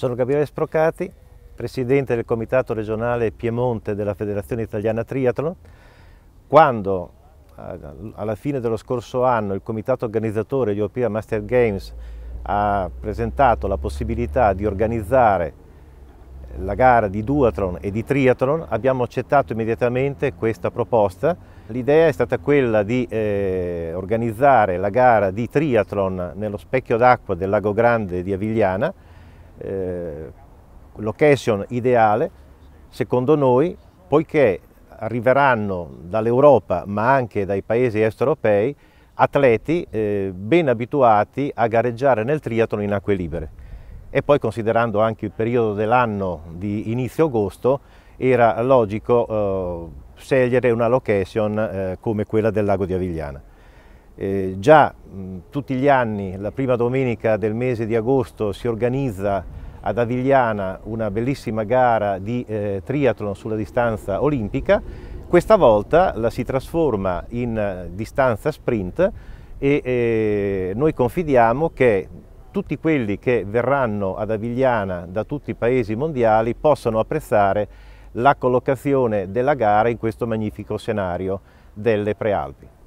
Sono Gabriele Sprocati, presidente del Comitato regionale Piemonte della Federazione Italiana Triathlon. Quando eh, alla fine dello scorso anno il comitato organizzatore di Europea Master Games ha presentato la possibilità di organizzare la gara di duathlon e di triathlon, abbiamo accettato immediatamente questa proposta. L'idea è stata quella di eh, organizzare la gara di triathlon nello specchio d'acqua del Lago Grande di Avigliana, eh, location ideale, secondo noi, poiché arriveranno dall'Europa ma anche dai paesi est europei atleti eh, ben abituati a gareggiare nel triathlon in acque libere e poi considerando anche il periodo dell'anno di inizio agosto era logico eh, scegliere una location eh, come quella del lago di Avigliana. Eh, già mh, tutti gli anni, la prima domenica del mese di agosto, si organizza ad Avigliana una bellissima gara di eh, triathlon sulla distanza olimpica. Questa volta la si trasforma in eh, distanza sprint e eh, noi confidiamo che tutti quelli che verranno ad Avigliana da tutti i paesi mondiali possano apprezzare la collocazione della gara in questo magnifico scenario delle Prealpi.